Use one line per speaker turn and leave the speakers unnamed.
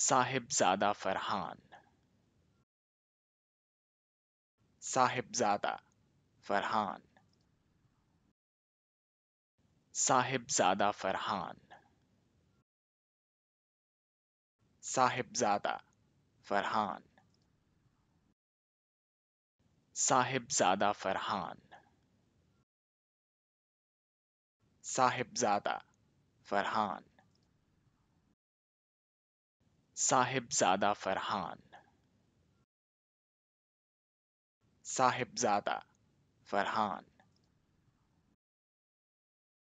Sahibzada Farhan Sahibzada Farhan Sahibzada Farhan Sahibzada Farhan Sahibzada Farhan Sahibzada Farhan Sahibzada Farhan Sahibzada Farhan